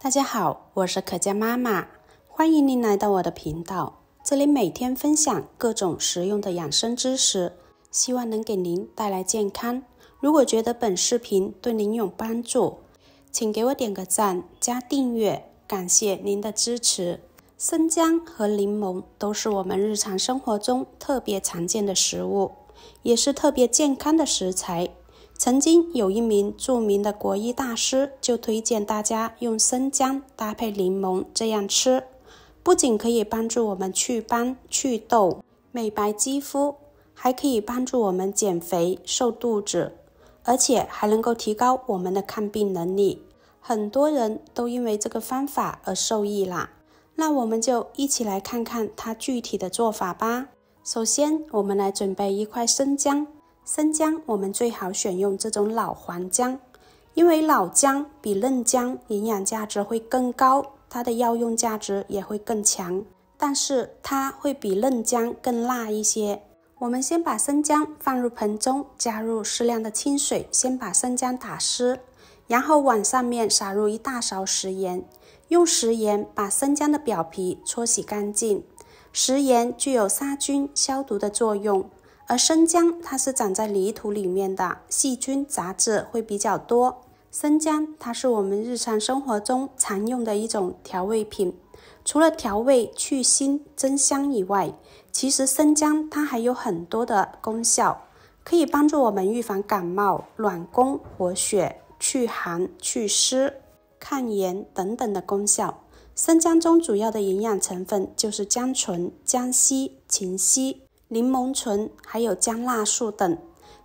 大家好，我是可嘉妈妈，欢迎您来到我的频道，这里每天分享各种实用的养生知识，希望能给您带来健康。如果觉得本视频对您有帮助，请给我点个赞加订阅，感谢您的支持。生姜和柠檬都是我们日常生活中特别常见的食物，也是特别健康的食材。曾经有一名著名的国医大师就推荐大家用生姜搭配柠檬这样吃，不仅可以帮助我们祛斑祛痘、美白肌肤，还可以帮助我们减肥瘦肚子，而且还能够提高我们的抗病能力。很多人都因为这个方法而受益啦。那我们就一起来看看它具体的做法吧。首先，我们来准备一块生姜。生姜我们最好选用这种老黄姜，因为老姜比嫩姜营养价值会更高，它的药用价值也会更强，但是它会比嫩姜更辣一些。我们先把生姜放入盆中，加入适量的清水，先把生姜打湿，然后往上面撒入一大勺食盐，用食盐把生姜的表皮搓洗干净。食盐具有杀菌消毒的作用。而生姜它是长在泥土里面的，细菌杂质会比较多。生姜它是我们日常生活中常用的一种调味品，除了调味、去腥、增香以外，其实生姜它还有很多的功效，可以帮助我们预防感冒、暖宫、活血、祛寒、祛湿、抗炎等等的功效。生姜中主要的营养成分就是姜醇、姜烯、芹烯。柠檬醇，还有姜辣素等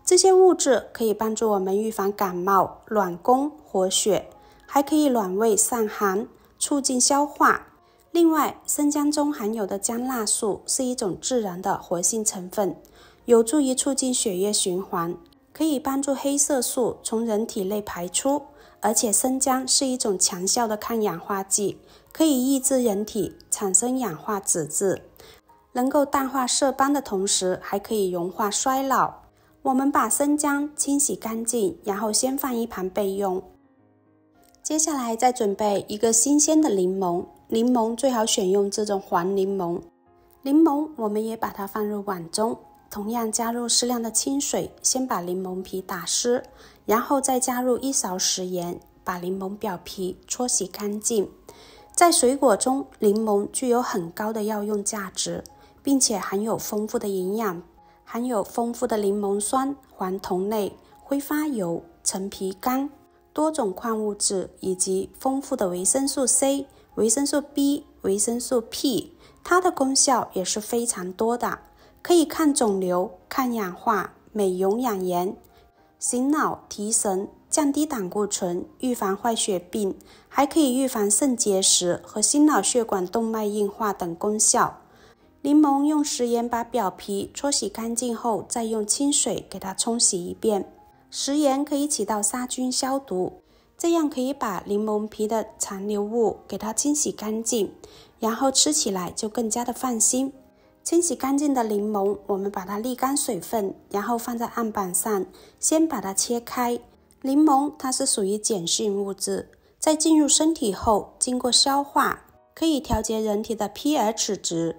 这些物质，可以帮助我们预防感冒、暖宫、活血，还可以暖胃、散寒、促进消化。另外，生姜中含有的姜辣素是一种自然的活性成分，有助于促进血液循环，可以帮助黑色素从人体内排出。而且，生姜是一种强效的抗氧化剂，可以抑制人体产生氧化脂质。能够淡化色斑的同时，还可以融化衰老。我们把生姜清洗干净，然后先放一旁备用。接下来再准备一个新鲜的柠檬，柠檬最好选用这种黄柠檬。柠檬我们也把它放入碗中，同样加入适量的清水，先把柠檬皮打湿，然后再加入一勺食盐，把柠檬表皮搓洗干净。在水果中，柠檬具有很高的药用价值。并且含有丰富的营养，含有丰富的柠檬酸、黄酮类、挥发油、陈皮苷、多种矿物质以及丰富的维生素 C、维生素 B、维生素 P。它的功效也是非常多的，可以抗肿瘤、抗氧化、美容养颜、醒脑提神、降低胆固醇、预防坏血病，还可以预防肾结石和心脑血管动脉硬化等功效。柠檬用食盐把表皮搓洗干净后，再用清水给它冲洗一遍。食盐可以起到杀菌消毒，这样可以把柠檬皮的残留物给它清洗干净，然后吃起来就更加的放心。清洗干净的柠檬，我们把它沥干水分，然后放在案板上，先把它切开。柠檬它是属于碱性物质，在进入身体后，经过消化，可以调节人体的 pH 值。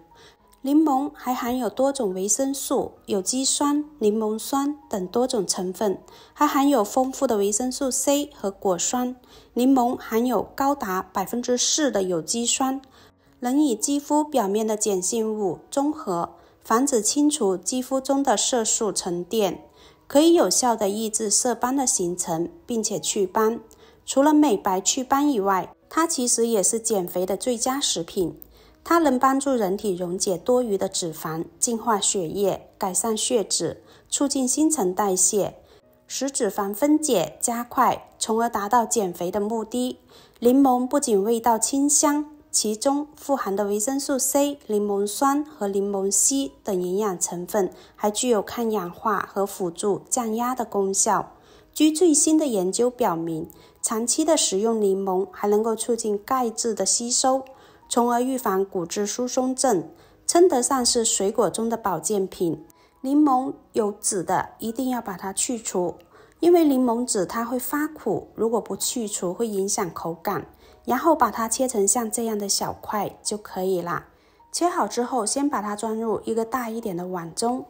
柠檬还含有多种维生素、有机酸、柠檬酸等多种成分，还含有丰富的维生素 C 和果酸。柠檬含有高达百分之四的有机酸，能与肌肤表面的碱性物中和，防止清除肌肤中的色素沉淀，可以有效的抑制色斑的形成，并且祛斑。除了美白祛斑以外，它其实也是减肥的最佳食品。它能帮助人体溶解多余的脂肪，净化血液，改善血脂，促进新陈代谢，使脂肪分解加快，从而达到减肥的目的。柠檬不仅味道清香，其中富含的维生素 C、柠檬酸和柠檬烯等营养成分，还具有抗氧化和辅助降压的功效。据最新的研究表明，长期的食用柠檬还能够促进钙质的吸收。从而预防骨质疏松症，称得上是水果中的保健品。柠檬有籽的一定要把它去除，因为柠檬籽它会发苦，如果不去除会影响口感。然后把它切成像这样的小块就可以了。切好之后，先把它装入一个大一点的碗中。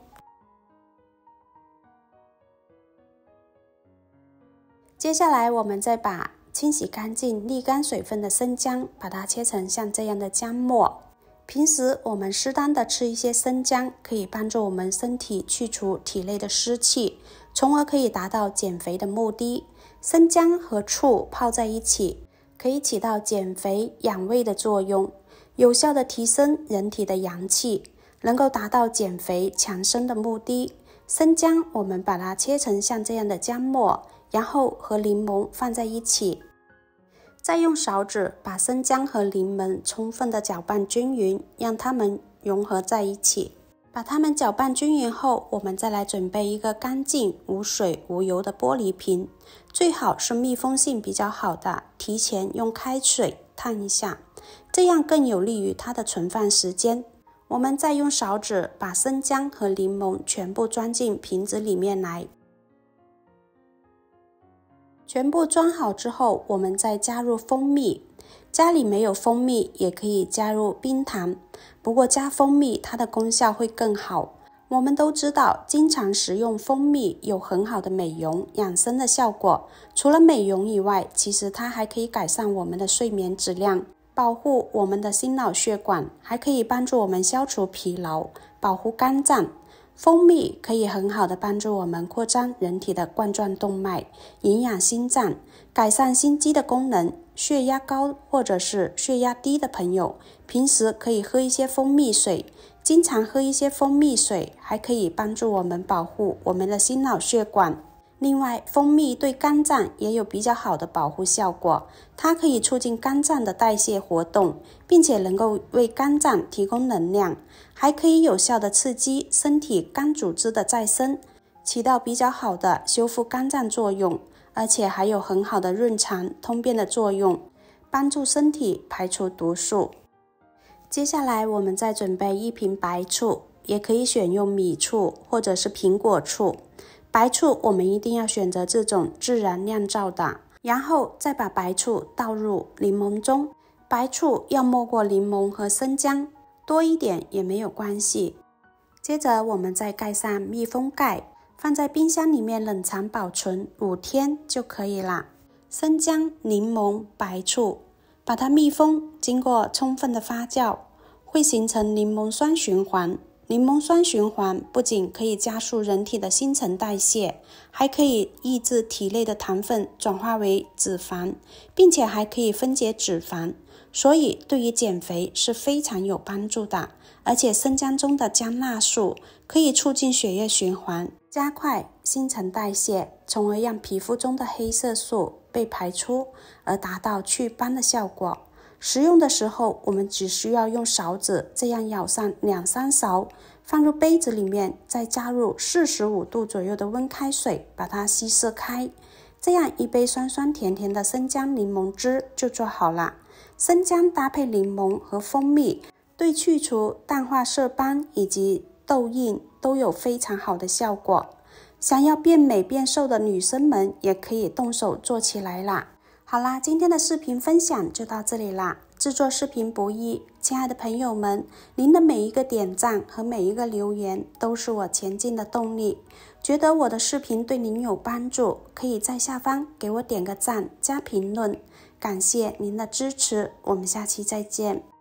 接下来我们再把。清洗干净、沥干水分的生姜，把它切成像这样的姜末。平时我们适当的吃一些生姜，可以帮助我们身体去除体内的湿气，从而可以达到减肥的目的。生姜和醋泡在一起，可以起到减肥养胃的作用，有效的提升人体的阳气，能够达到减肥强身的目的。生姜我们把它切成像这样的姜末。然后和柠檬放在一起，再用勺子把生姜和柠檬充分的搅拌均匀，让它们融合在一起。把它们搅拌均匀后，我们再来准备一个干净、无水、无油的玻璃瓶，最好是密封性比较好的，提前用开水烫一下，这样更有利于它的存放时间。我们再用勺子把生姜和柠檬全部装进瓶子里面来。全部装好之后，我们再加入蜂蜜。家里没有蜂蜜，也可以加入冰糖。不过加蜂蜜，它的功效会更好。我们都知道，经常食用蜂蜜有很好的美容养生的效果。除了美容以外，其实它还可以改善我们的睡眠质量，保护我们的心脑血管，还可以帮助我们消除疲劳，保护肝脏。蜂蜜可以很好的帮助我们扩张人体的冠状动脉，营养心脏，改善心肌的功能。血压高或者是血压低的朋友，平时可以喝一些蜂蜜水，经常喝一些蜂蜜水，还可以帮助我们保护我们的心脑血管。另外，蜂蜜对肝脏也有比较好的保护效果，它可以促进肝脏的代谢活动，并且能够为肝脏提供能量，还可以有效的刺激身体肝组织的再生，起到比较好的修复肝脏作用，而且还有很好的润肠通便的作用，帮助身体排除毒素。接下来，我们再准备一瓶白醋，也可以选用米醋或者是苹果醋。白醋我们一定要选择这种自然酿造的，然后再把白醋倒入柠檬中，白醋要没过柠檬和生姜，多一点也没有关系。接着我们再盖上密封盖，放在冰箱里面冷藏保存五天就可以啦。生姜、柠檬、白醋，把它密封，经过充分的发酵，会形成柠檬酸循环。柠檬酸循环不仅可以加速人体的新陈代谢，还可以抑制体内的糖分转化为脂肪，并且还可以分解脂肪，所以对于减肥是非常有帮助的。而且生姜中的姜辣素可以促进血液循环，加快新陈代谢，从而让皮肤中的黑色素被排出，而达到祛斑的效果。食用的时候，我们只需要用勺子这样舀上两三勺，放入杯子里面，再加入四十五度左右的温开水，把它稀释开。这样一杯酸酸甜甜的生姜柠檬汁就做好了。生姜搭配柠檬和蜂蜜，对去除、淡化色斑以及痘印都有非常好的效果。想要变美变瘦的女生们也可以动手做起来啦！好啦，今天的视频分享就到这里啦。制作视频不易，亲爱的朋友们，您的每一个点赞和每一个留言都是我前进的动力。觉得我的视频对您有帮助，可以在下方给我点个赞加评论，感谢您的支持。我们下期再见。